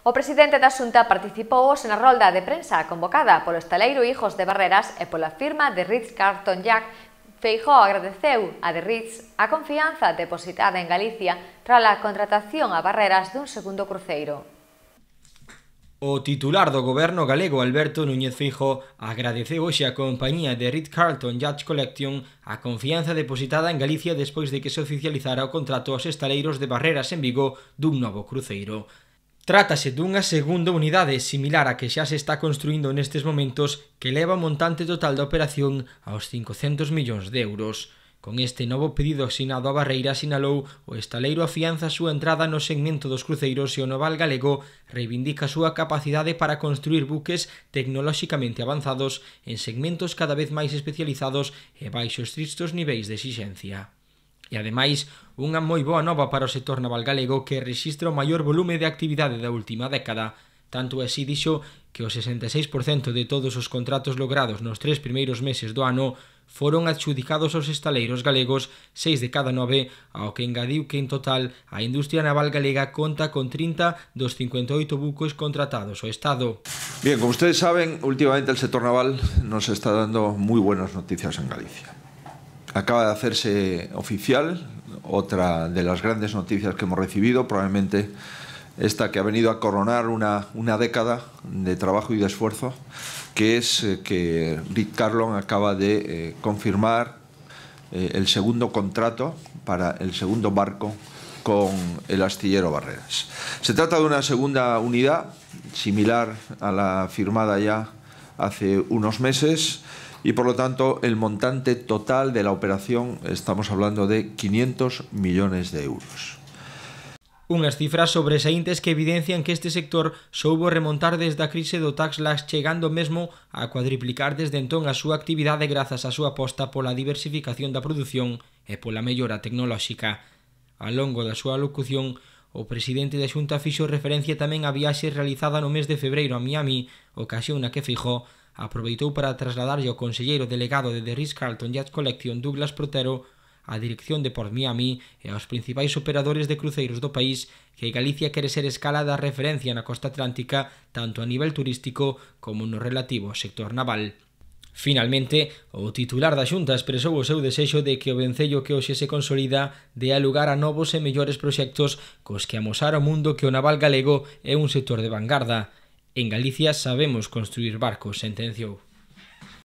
O presidente da Xunta participou hoxe na rolda de prensa convocada polo estaleiro Hijos de Barreras e pola firma de Ritz Carton Jack Feijó agradeceu a de Ritz a confianza depositada en Galicia tras a contratación a Barreras dun segundo cruceiro. O titular do goberno galego Alberto Núñez Feijó agradeceu hoxe a compañía de Ritz Carlton Yacht Collection a confianza depositada en Galicia despois de que se oficializara o contrato aos estaleiros de Barreras en Vigo dun novo cruceiro. Trátase dunha segunda unidade similar á que xa se está construindo nestes momentos que leva o montante total da operación aos 500 millóns de euros. Con este novo pedido asinado a Barreira sinalou o estaleiro afianza a súa entrada no segmento dos cruceiros e o Noval Galego reivindica a súa capacidade para construir buques tecnolóxicamente avanzados en segmentos cada vez máis especializados e baixo tristos niveis de exixencia. E ademais, unha moi boa nova para o sector naval galego que rexistra o maior volume de actividade da última década, tanto así dixo que o 66% de todos os contratos logrados nos tres primeiros meses do ano foron adxudicados aos estaleiros galegos, 6 de cada 9, ao que engadiu que en total a industria naval galega conta con 30 dos 58 bucos contratados ao Estado. Bien, como ustedes saben, últimamente el sector naval nos está dando muy buenas noticias en Galicia. acaba de hacerse oficial otra de las grandes noticias que hemos recibido, probablemente esta que ha venido a coronar una, década de trabajo y de esfuerzo, que es eh, que Rick Carlon acaba de eh, confirmar eh, el segundo contrato para el segundo barco con el astillero Barreras. Se trata de una segunda unidad similar a la firmada ya hace unos meses y por lo tanto el montante total de la operación estamos hablando de 500 millones de euros. Unhas cifras sobresaintes que evidencian que este sector soubo remontar desde a crise do tax lax chegando mesmo a cuadriplicar desde entón a súa actividade grazas á súa aposta pola diversificación da produción e pola mellora tecnolóxica. Ao longo da súa locución, O presidente da Xunta fixo referencia tamén á viaxe realizada no mes de febreiro a Miami, ocasión na que fijó aproveitou para trasladarlle ao conselleiro delegado de The Risk carlton Yacht Collection Douglas Protero á dirección de Port Miami e aos principais operadores de cruceiros do país que Galicia quere ser escala da referencia na costa atlántica tanto a nivel turístico como no relativo ao sector naval. Finalmente, o titular da Xunta expresou o seu desexo de que o vencello que hoxe se consolida dea lugar a novos e mellores proxectos cos que amosar ao mundo que o naval galego é un sector de vanguarda. En Galicia sabemos construir barcos, sentenciou.